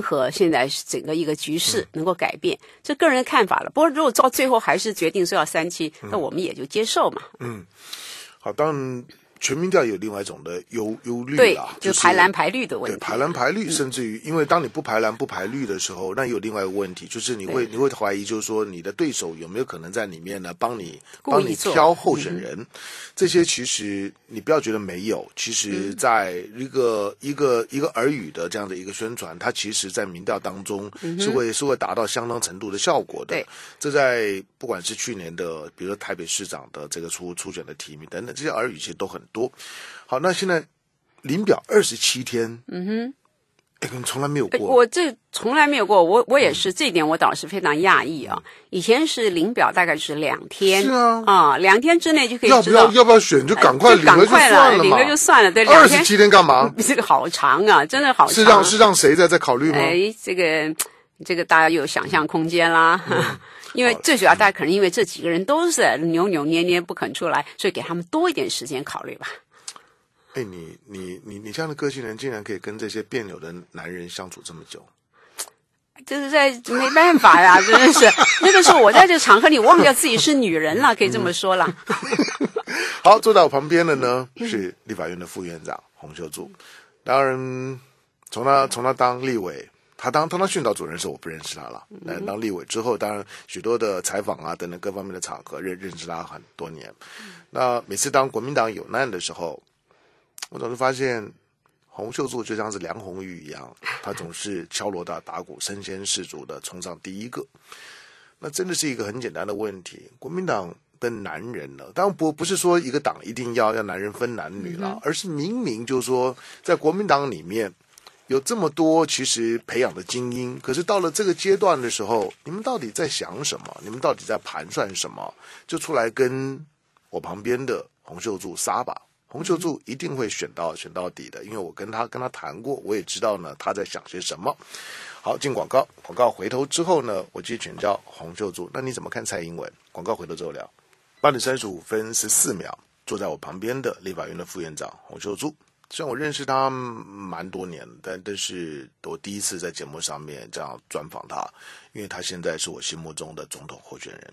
和现在整个一个局势能够改变，这个人看法了。不过如果到最后还是决定说要三期，那我们也就接受嘛。嗯，好，当。全民调有另外一种的忧忧虑啊，就是排蓝排绿的问题。对，排蓝排绿，甚至于，因为当你不排蓝不排绿的时候，那有另外一个问题，就是你会你会怀疑，就是说你的对手有没有可能在里面呢，帮你帮你挑候选人？这些其实你不要觉得没有，其实在一个一个一个耳语的这样的一个宣传，它其实在民调当中是会是会达到相当程度的效果的。这在不管是去年的，比如说台北市长的这个初初选的提名等等，这些耳语其实都很。多好，那现在领表二十七天，嗯哼，哎，可能从来没有过。我这从来没有过，我我也是，这一点我倒是非常讶异啊。以前是领表大概是两天，是啊，啊，两天之内就可以。要不要要不要选就赶快，就了,、快了，领了就算了。对，二十七天干嘛？这个好长啊，真的好。是让是让谁在在考虑吗？哎，这个这个大家有想象空间啦。因为最主要，大家可能因为这几个人都是扭扭捏捏不肯出来，所以给他们多一点时间考虑吧。哎，你你你你这样的个性人，竟然可以跟这些别扭的男人相处这么久，就是在没办法呀！真的是那个时候，我在这场合里忘掉自己是女人了，可以这么说了。好，坐在我旁边的呢是立法院的副院长洪秀柱，当然从他从他当立委。他当当他训导主任时，候，我不认识他了。那当立委之后，当然许多的采访啊等等各方面的场合认认识他很多年。那每次当国民党有难的时候，我总是发现洪秀柱就像是梁红玉一样，他总是敲锣打打鼓、身先士卒的冲上第一个。那真的是一个很简单的问题：国民党的男人呢？当然不不是说一个党一定要要男人分男女了，而是明明就是说在国民党里面。有这么多其实培养的精英，可是到了这个阶段的时候，你们到底在想什么？你们到底在盘算什么？就出来跟我旁边的洪秀柱杀吧！洪秀柱一定会选到选到底的，因为我跟他跟他谈过，我也知道呢他在想些什么。好，进广告，广告回头之后呢，我继续请教洪秀柱。那你怎么看蔡英文？广告回头之后聊。八点三十五分十四秒，坐在我旁边的立法院的副院长洪秀柱。虽然我认识他蛮多年，但但是我第一次在节目上面这样专访他，因为他现在是我心目中的总统候选人。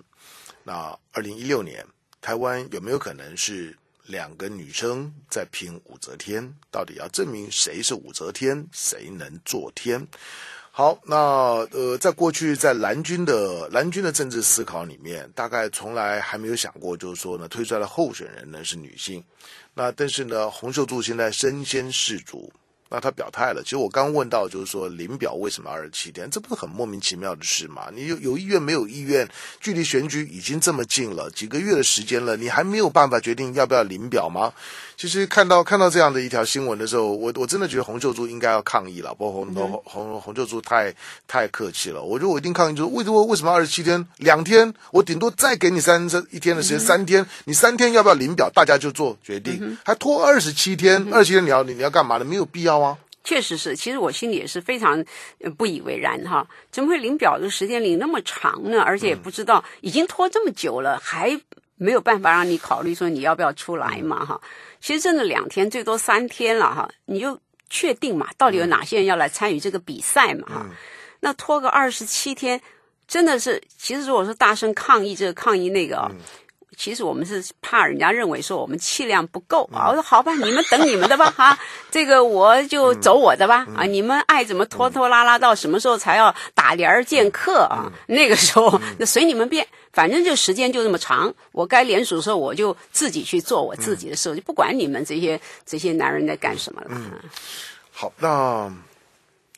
那二零一六年，台湾有没有可能是两个女生在拼武则天？到底要证明谁是武则天，谁能做天？好，那呃，在过去，在蓝军的蓝军的政治思考里面，大概从来还没有想过，就是说呢，推出来的候选人呢是女性，那但是呢，洪秀柱现在身先士卒。那他表态了，其实我刚问到，就是说零表为什么二十七天，这不是很莫名其妙的事吗？你有有意愿没有意愿，距离选举已经这么近了几个月的时间了，你还没有办法决定要不要零表吗？其实看到看到这样的一条新闻的时候，我我真的觉得洪秀柱应该要抗议了，包括洪洪洪秀柱太太客气了，我觉得我一定抗议就是为什么为什么二十七天？两天我顶多再给你三一天的时间，三天，你三天要不要零表？大家就做决定，还拖二十七天，二十七天你要你你要干嘛呢？没有必要。确实是，其实我心里也是非常不以为然哈。怎么会领表的时间领那么长呢？而且也不知道，已经拖这么久了，还没有办法让你考虑说你要不要出来嘛哈。其实真的两天，最多三天了哈。你就确定嘛，到底有哪些人要来参与这个比赛嘛哈？那拖个二十七天，真的是，其实如果说大声抗议这个抗议那个啊。其实我们是怕人家认为说我们气量不够啊！我说好吧，你们等你们的吧，哈，这个我就走我的吧，啊，你们爱怎么拖拖拉拉，到什么时候才要打帘儿见客啊？那个时候 那随你们便，反正就时间就这么长，我该联署的时候我就自己去做我自己的事，就不管你们这些这些男人在干什么了。嗯，好，那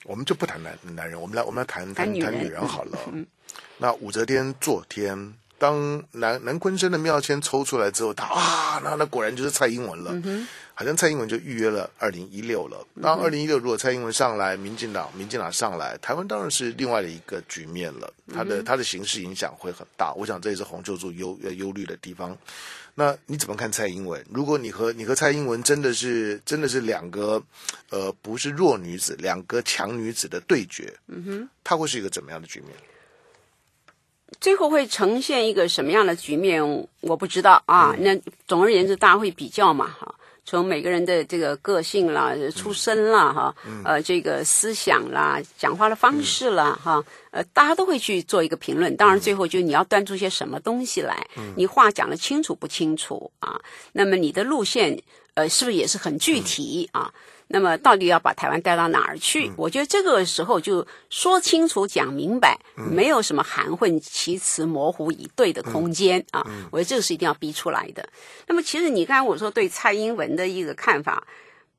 我们就不谈男男人，我们来我们来谈谈谈女人好了。那武则天做天。当南南坤生的妙签抽出来之后，他啊，那那果然就是蔡英文了。好像蔡英文就预约了二零一六了。当二零一六如果蔡英文上来，民进党民进党上来，台湾当然是另外的一个局面了。他的他的形势影响会很大。我想这也是洪秀柱忧呃忧虑的地方。那你怎么看蔡英文？如果你和你和蔡英文真的是真的是两个呃不是弱女子，两个强女子的对决，嗯哼，他会是一个怎么样的局面？最后会呈现一个什么样的局面，我不知道啊。那总而言之，大家会比较嘛，哈，从每个人的这个个性啦、出身啦，哈，呃，这个思想啦、讲话的方式啦、哈，呃，大家都会去做一个评论。当然，最后就你要端出些什么东西来，你话讲的清楚不清楚啊？那么你的路线，呃，是不是也是很具体啊？那么到底要把台湾带到哪儿去？我觉得这个时候就说清楚、讲明白，没有什么含混其词、模糊以对的空间啊！我觉得这个是一定要逼出来的。那么其实你刚才我说对蔡英文的一个看法，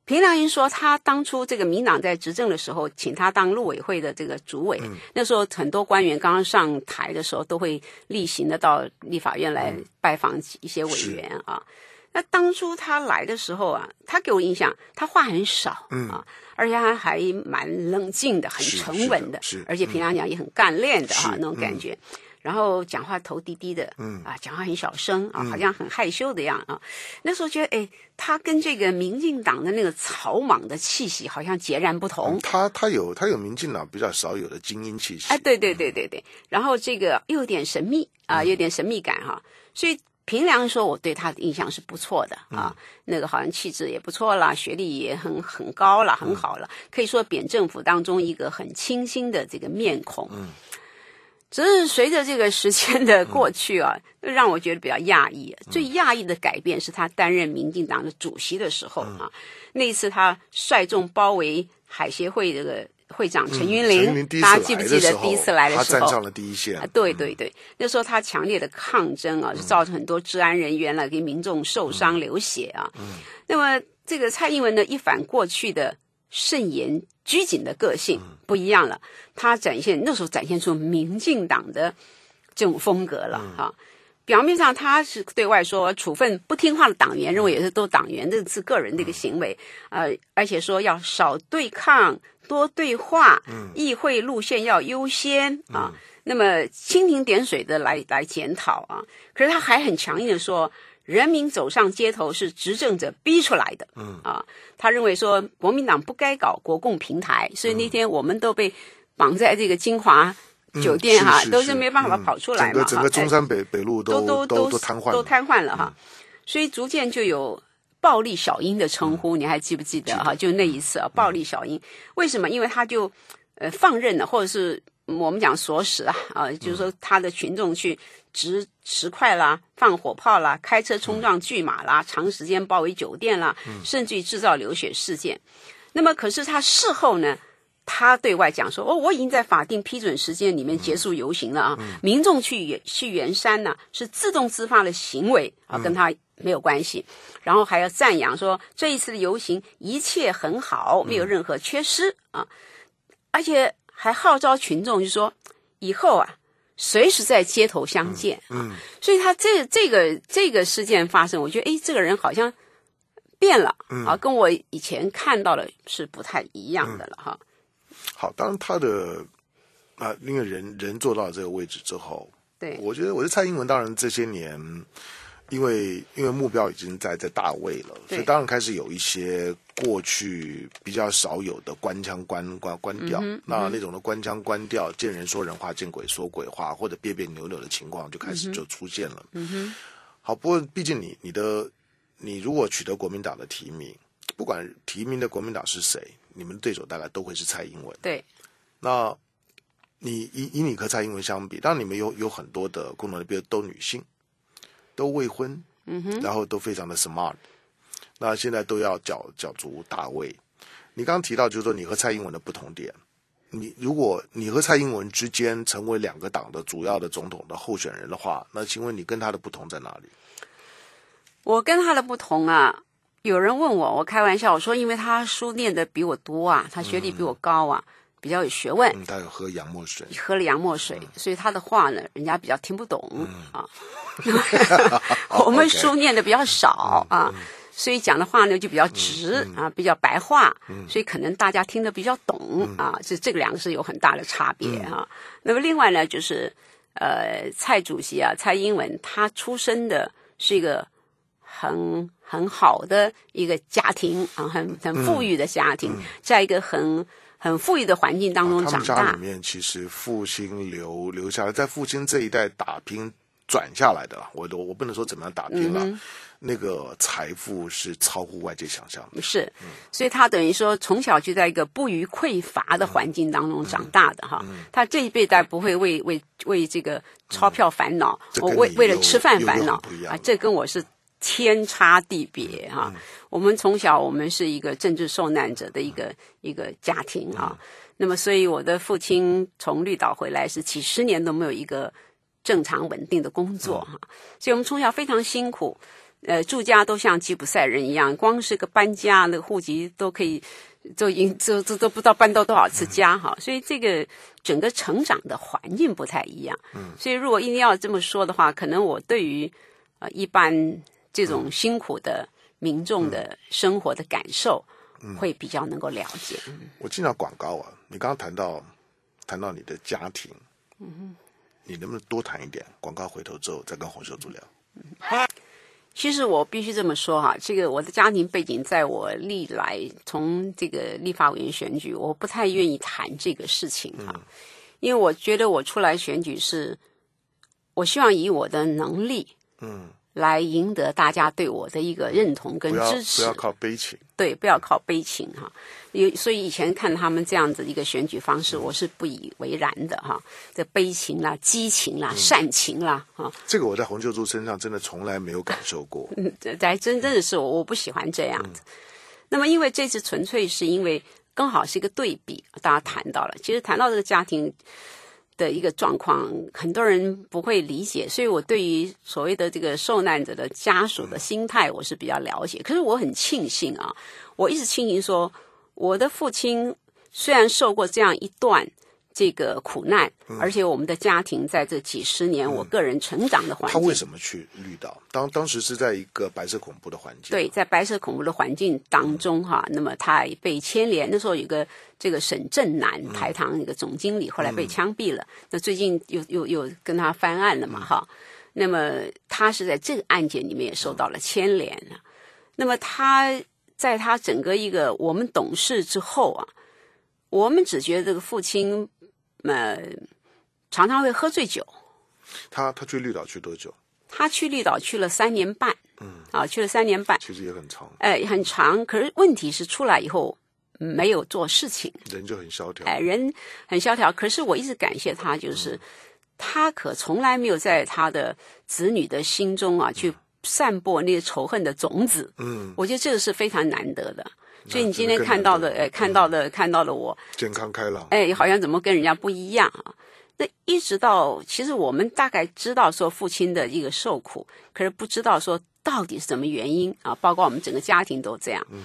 平良英说他当初这个民党在执政的时候，请他当陆委会的这个主委，那时候很多官员刚刚上台的时候，都会例行的到立法院来拜访一些委员啊。那当初他来的时候啊，他给我印象，他话很少，嗯啊，而且他还蛮冷静的，很沉稳的，是，而且平常讲也很干练的啊，那种感觉。然后讲话头低低的，嗯啊，讲话很小声啊，好像很害羞的样啊。那时候觉得，哎，他跟这个民进党的那个草莽的气息好像截然不同。他他有他有民进党比较少有的精英气息。哎，对对对对对。然后这个又有点神秘啊，有点神秘感哈。所以。平良说：“我对他的印象是不错的啊，那个好像气质也不错啦，学历也很很高了，很好了，可以说扁政府当中一个很清新的这个面孔。”嗯，只是随着这个时间的过去啊，让我觉得比较讶异。最讶异的改变是他担任民进党的主席的时候啊，那次他率众包围海协会这个。会长陈云林，大家记不记得第一次来的时候？他站上了第一线。对对对，那时候他强烈的抗争啊，就造成很多治安人员来给民众受伤流血啊。嗯。那么这个蔡英文呢，一反过去的慎言拘谨的个性，不一样了。他展现那时候展现出民进党的这种风格了哈。表面上他是对外说处分不听话的党员，认为也是都党员的是个人的一个行为呃，而且说要少对抗。多对话，议会路线要优先啊。那么蜻蜓点水的来来检讨啊。可是他还很强硬的说，人民走上街头是执政者逼出来的。嗯啊，他认为说国民党不该搞国共平台，所以那天我们都被绑在这个金华酒店哈，都是没办法跑出来。整个整个中山北北路都都都都瘫痪瘫痪了哈。所以逐渐就有。暴力小英”的称呼，你还记不记得哈？就那一次，啊，“暴力小英”为什么？因为他就呃放任了，或者是我们讲唆使啊，啊，就是说他的群众去掷石块啦、放火炮啦、开车冲撞巨马啦、长时间包围酒店啦，甚至制造流血事件。那么，可是他事后呢？他对外讲说：“哦，我已经在法定批准时间里面结束游行了啊！民众去去圆山呢，是自动自发的行为啊，跟他没有关系。然后还要赞扬说这一次的游行一切很好，没有任何缺失啊！而且还号召群众就说以后啊，随时在街头相见啊！所以他这这个这个事件发生，我觉得哎，这个人好像变了啊，跟我以前看到的是不太一样的了哈。”好，当他的啊，因为人人坐到这个位置之后，对，我觉得，我觉得蔡英文当然这些年，因为因为目标已经在在大位了，所以当然开始有一些过去比较少有的官腔关关关掉，那那种的官腔关掉，见人说人话，见鬼说鬼话，或者别别扭扭的情况就开始就出现了。嗯哼，好，不过毕竟你你的你如果取得国民党的提名，不管提名的国民党是谁。你们对手大概都会是蔡英文。对，那你以以你和蔡英文相比，然你们有有很多的共同比如都女性，都未婚，嗯哼，然后都非常的 smart。那现在都要角角逐大位。你刚刚提到，就是说你和蔡英文的不同点。你如果你和蔡英文之间成为两个党的主要的总统的候选人的话，那请问你跟他的不同在哪里？我跟他的不同啊。有人问我，我开玩笑，我说因为他书念的比我多啊，他学历比我高啊，比较有学问。他有喝洋墨水，喝了洋墨水，所以他的话呢，人家比较听不懂啊。我们书念的比较少啊，所以讲的话呢就比较直啊，比较白话，所以可能大家听得比较懂啊。这这个两个是有很大的差别哈。那么另外呢，就是呃，蔡主席啊，蔡英文，他出生的是一个。很很好的一个家庭啊，很很富裕的家庭，在一个很很富裕的环境当中长大。家里面其实父亲留留下来，在父亲这一代打拼转下来的。我我我不能说怎么样打拼了，那个财富是超乎外界想象。的，是，所以他等于说从小就在一个不余匮乏的环境当中长大的哈。他这一辈代不会为为为这个钞票烦恼，我为为了吃饭烦恼啊，这跟我是。天差地别哈！我们从小我们是一个政治受难者的一个一个家庭啊，那么所以我的父亲从绿岛回来是几十年都没有一个正常稳定的工作哈，所以我们从小非常辛苦，呃，住家都像吉普赛人一样，光是个搬家，那个户籍都可以都经都都都不知道搬到多少次家哈，所以这个整个成长的环境不太一样，嗯，所以如果一定要这么说的话，可能我对于呃一般。这种辛苦的民众的生活的感受，会比较能够了解。我经常广告啊，你刚刚谈到谈到你的家庭，嗯，你能不能多谈一点广告？回头之后再跟洪秀柱聊。嗯，其实我必须这么说哈，这个我的家庭背景，在我历来从这个立法委员选举，我不太愿意谈这个事情哈，因为我觉得我出来选举是，我希望以我的能力，嗯。来赢得大家对我的一个认同跟支持，不要不要靠悲情，对，不要靠悲情哈。有所以以前看他们这样子一个选举方式，我是不以为然的哈。这悲情啦、激情啦、善情啦，哈。这个我在洪秀柱身上真的从来没有感受过。嗯，这真真的是我，我不喜欢这样子。那么，因为这次纯粹是因为刚好是一个对比，大家谈到了，其实谈到这个家庭。的一个状况，很多人不会理解，所以我对于所谓的这个受难者的家属的心态，我是比较了解。可是我很庆幸啊，我一直庆幸说，我的父亲虽然受过这样一段。这个苦难，而且我们的家庭在这几十年，我个人成长的环境。他为什么去绿岛？当当时是在一个白色恐怖的环境。对，在白色恐怖的环境当中，哈，那么他被牵连。那时候有个这个沈振南台糖一个总经理，后来被枪毙了。那最近又又又跟他翻案了嘛，哈。那么他是在这个案件里面也受到了牵连了。那么他在他整个一个我们懂事之后啊，我们只觉得这个父亲。呃，常常会喝醉酒。他他去绿岛去多久？他去绿岛去了三年半。嗯。啊，去了三年半。其实也很长。哎，很长。可是问题是出来以后没有做事情。人就很萧条。哎，人很萧条。可是我一直感谢他，就是他可从来没有在他的子女的心中啊去散播那些仇恨的种子。嗯。我觉得这个是非常难得的。所以你今天看到的，呃，看到的，看到的，我健康开朗，哎，好像怎么跟人家不一样啊？那一直到其实我们大概知道说父亲的一个受苦，可是不知道说到底是什么原因啊？包括我们整个家庭都这样，嗯，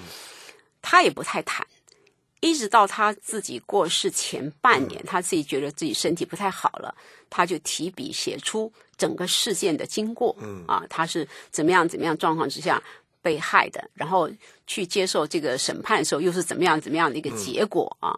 他也不太谈。一直到他自己过世前半年，他自己觉得自己身体不太好了，他就提笔写出整个事件的经过，嗯，啊，他是怎么样怎么样状况之下。被害的，然后去接受这个审判的时候，又是怎么样怎么样的一个结果啊？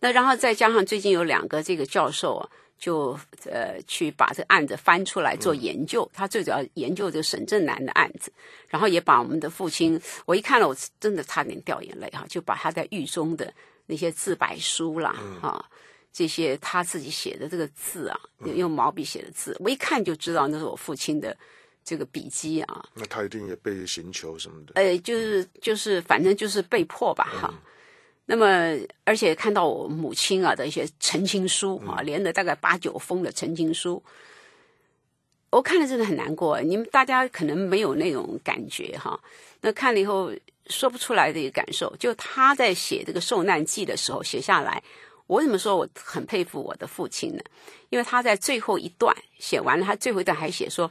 那然后再加上最近有两个这个教授，就呃去把这案子翻出来做研究。他最主要研究这沈正南的案子，然后也把我们的父亲，我一看了，我真的差点掉眼泪哈，就把他在狱中的那些自白书啦，哈，这些他自己写的这个字啊，用毛笔写的字，我一看就知道那是我父亲的。这个笔记啊，那他一定也被刑求什么的？呃，就是就是，反正就是被迫吧哈。那么，而且看到我母亲啊的一些澄清书啊，连着大概八九封的澄清书，我看了真的很难过。你们大家可能没有那种感觉哈。那看了以后说不出来的一个感受，就他在写这个受难记的时候写下来，我怎么说我很佩服我的父亲呢？因为他在最后一段写完了，他最后一段还写说。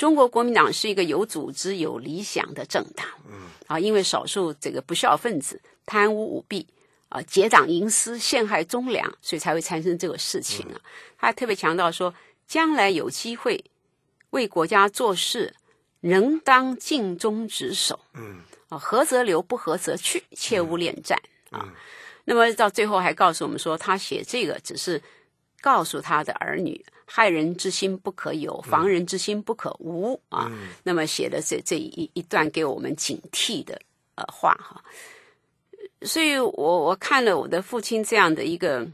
中国国民党是一个有组织、有理想的政党。嗯，啊，因为少数这个不孝分子贪污舞弊，啊，结党营私、陷害忠良，所以才会产生这个事情啊。他特别强调说，将来有机会为国家做事，仍当尽忠职守。嗯，啊，合则留，不合则去，切勿恋战啊。那么到最后还告诉我们说，他写这个只是告诉他的儿女。害人之心不可有，防人之心不可无啊。那么写的这这一一段给我们警惕的呃话哈，所以我我看了我的父亲这样的一个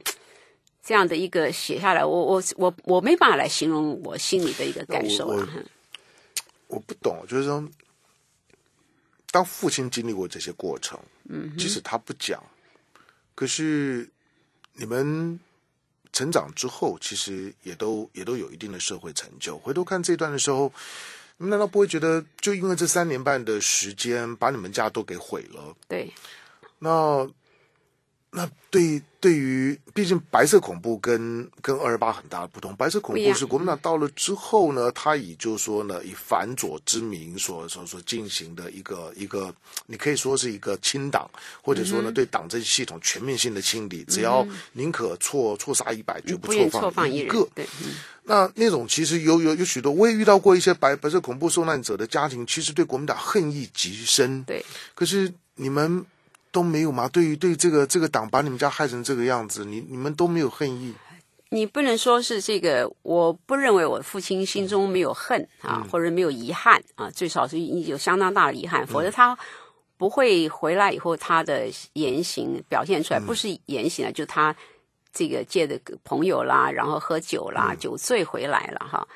这样的一个写下来，我我我我没办法来形容我心里的一个感受啊。我不懂，就是说，当父亲经历过这些过程，嗯，即使他不讲，可是你们。成长之后，其实也都也都有一定的社会成就。回头看这段的时候，难道不会觉得，就因为这三年半的时间，把你们家都给毁了？对，那。那对对于，毕竟白色恐怖跟跟二十八很大的不同。白色恐怖是国民党到了之后呢，他以就是说呢，以反左之名所所所进行的一个一个，你可以说是一个清党，或者说呢，对党政系统全面性的清理，只要宁可错错杀一百，绝不错放一个。对。那那种其实有有有许多，我也遇到过一些白白色恐怖受难者的家庭，其实对国民党恨意极深。对。可是你们。都没有吗？对于对这个这个党把你们家害成这个样子，你你们都没有恨意？你不能说是这个，我不认为我父亲心中没有恨啊，或者没有遗憾啊，最少是有相当大的遗憾，否则他不会回来以后，他的言行表现出来，不是言行啊，就他这个借的朋友啦，然后喝酒啦，酒醉回来了哈，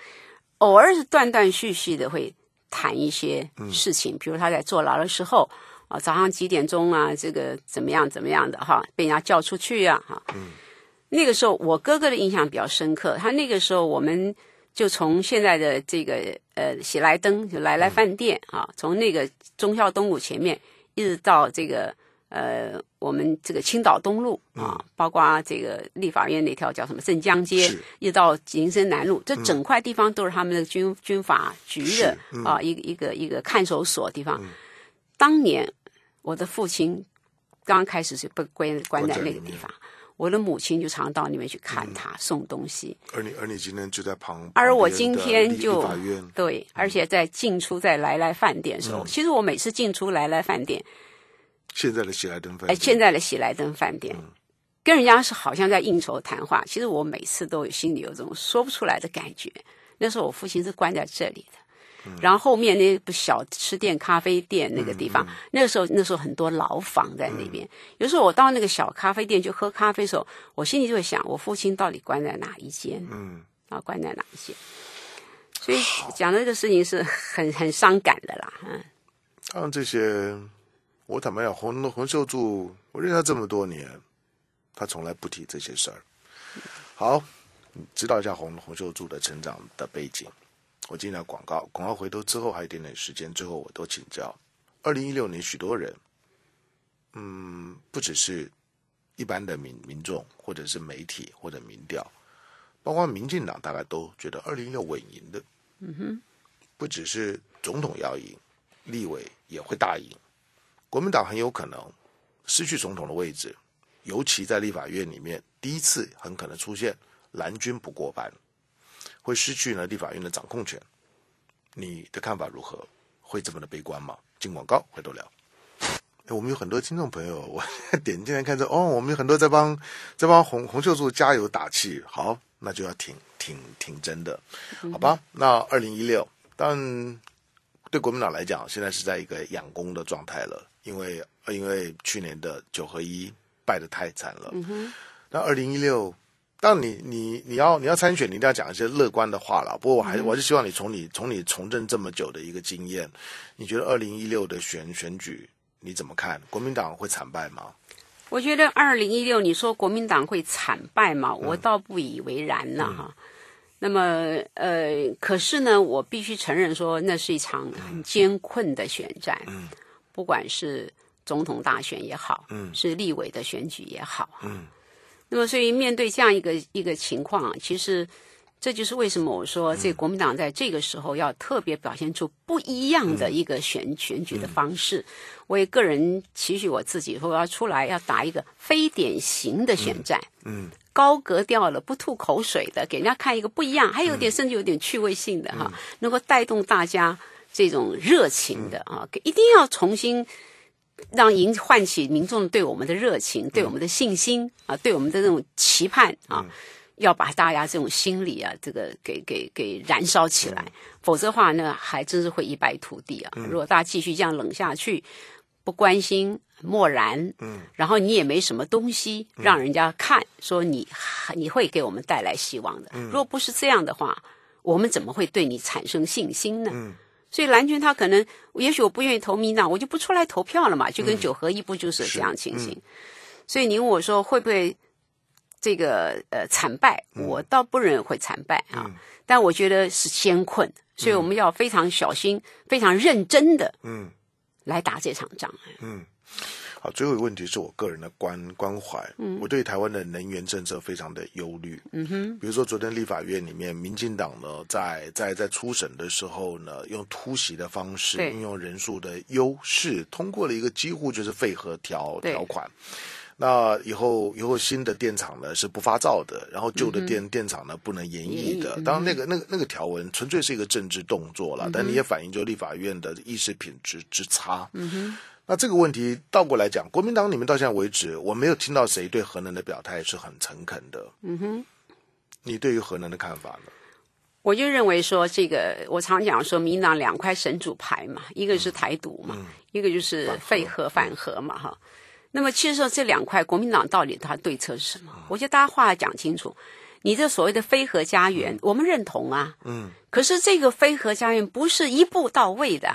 偶尔是断断续续的会谈一些事情，比如他在坐牢的时候。啊，早上几点钟啊？这个怎么样？怎么样的？哈，被人家叫出去呀？哈，嗯，那个时候我哥哥的印象比较深刻。他那个时候，我们就从现在的这个呃喜来登就来来饭店啊，从那个忠孝东路前面，一直到这个呃我们这个青岛东路啊，包括这个立法院那条叫什么镇江街，一直到银山南路，这整块地方都是他们的军军法局的啊，一个一个一个看守所地方，当年。我的父亲刚开始是被关关在那个地方，我的母亲就常到里面去看他，送东西。而你而你今天就在旁，而我今天就对，而且在进出在来来饭店时候，其实我每次进出来来饭店，现在的喜来登饭店，哎，现在的喜来登饭店跟人家是好像在应酬谈话，其实我每次都有心里有种说不出来的感觉。那时候我父亲是关在这里的。然后后面那不小吃店、咖啡店那个地方，那个时候那时候很多牢房在那边。有时候我到那个小咖啡店去喝咖啡的时候，我心里就会想：我父亲到底关在哪一间？嗯，啊，关在哪一间？所以讲这个事情是很很伤感的啦。嗯，当然这些，我坦白讲，洪洪秀柱，我认识他这么多年，他从来不提这些事儿。好，指导一下洪洪秀柱的成长的背景。我进了广告，广告回头之后还有一点点时间，最后我都请教。二零一六年，许多人，嗯，不只是一般的民民众，或者是媒体或者民调，包括民进党大概都觉得二零一六稳赢的。嗯哼，不只是总统要赢，立委也会大赢，国民党很有可能失去总统的位置，尤其在立法院里面，第一次很可能出现蓝军不过半。会失去呢立法院的掌控权，你的看法如何？会这么的悲观吗？进广告回头聊。哎，我们有很多听众朋友，我 点进来看着，哦，我们有很多在帮在帮洪洪秀柱加油打气。好，那就要挺挺挺真的，好吧？那二零一六，但对国民党来讲，现在是在一个养功的状态了，因为因为去年的九合一败的太惨了。嗯哼，那二零一六。但你你你要你要参选，你一定要讲一些乐观的话了。不过我还是我是希望你从你从你从政这么久的一个经验，你觉得二零一六的选选举你怎么看？国民党会惨败吗？我觉得二零一六你说国民党会惨败吗？我倒不以为然了哈。那么呃，可是呢，我必须承认说，那是一场很艰困的选战。嗯，不管是总统大选也好，嗯，是立委的选举也好，嗯。那么，所以面对这样一个一个情况，其实这就是为什么我说，这国民党在这个时候要特别表现出不一样的一个选选举的方式。我也个人期许我自己说，我要出来要打一个非典型的选战，嗯，高格调了，不吐口水的，给人家看一个不一样，还有点甚至有点趣味性的哈，能够带动大家这种热情的啊，一定要重新。让引唤起民众对我们的热情，对我们的信心啊，对我们的这种期盼啊，要把大家这种心理啊，这个给给给燃烧起来。否则的话呢，还真是会一败涂地啊。如果大家继续这样冷下去，不关心，漠然，嗯，然后你也没什么东西让人家看，说你你会给我们带来希望的。若不是这样的话，我们怎么会对你产生信心呢？所以蓝军他可能，也许我不愿意投民党，我就不出来投票了嘛，就跟九合一不就是这样情形。所以您问我说会不会这个呃惨败，我倒不认为会惨败啊，但我觉得是先困，所以我们要非常小心、非常认真的嗯来打这场仗嗯。好，最后一个问题是我个人的关关怀。嗯，我对台湾的能源政策非常的忧虑。嗯哼，比如说昨天立法院里面，民进党呢在在在初审的时候呢，用突袭的方式，运用人数的优势，通过了一个几乎就是废核条条款。那以后以后新的电厂呢是不发造的，然后旧的电电厂呢不能延役的。当然那个那个那个条文纯粹是一个政治动作了，但你也反映就立法院的意识品质之差。嗯哼。那这个问题倒过来讲，国民党你们到现在为止，我没有听到谁对核能的表态是很诚恳的。嗯哼，你对于核能的看法呢？我就认为说，这个我常讲说，民党两块神主牌嘛，一个是台独嘛，一个就是废核反核嘛，哈。那么其实说这两块，国民党到底他对策是什么？我觉得大家话要讲清楚。你这所谓的“非核家园”，我们认同啊。嗯。可是这个“非核家园”不是一步到位的，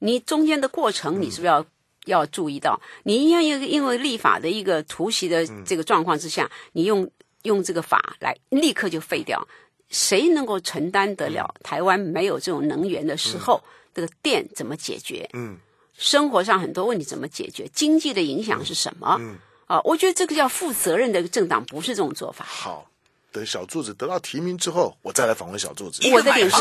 你中间的过程，你是不是要？要注意到，你因为因为立法的一个突袭的这个状况之下，你用用这个法来立刻就废掉，谁能够承担得了？台湾没有这种能源的时候，这个电怎么解决？嗯，生活上很多问题怎么解决？经济的影响是什么？嗯，啊，我觉得这个叫负责任的政党不是这种做法。好，等小柱子得到提名之后，我再来访问小柱子。我的点是。